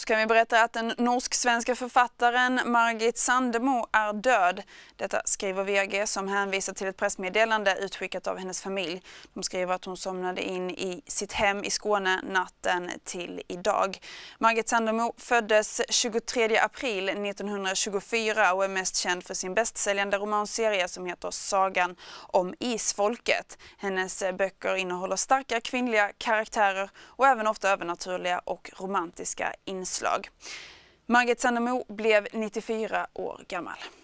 Så kan vi berätta att den norsk-svenska författaren Margit Sandemo är död. Detta skriver VG som hänvisar till ett pressmeddelande utskickat av hennes familj. De skriver att hon somnade in i sitt hem i Skåne natten till idag. Margit Sandemo föddes 23 april 1924 och är mest känd för sin bästsäljande romanserie som heter Sagan om isfolket. Hennes böcker innehåller starka kvinnliga karaktärer och även ofta övernaturliga och romantiska inslag anslag. Margit Sandemo blev 94 år gammal.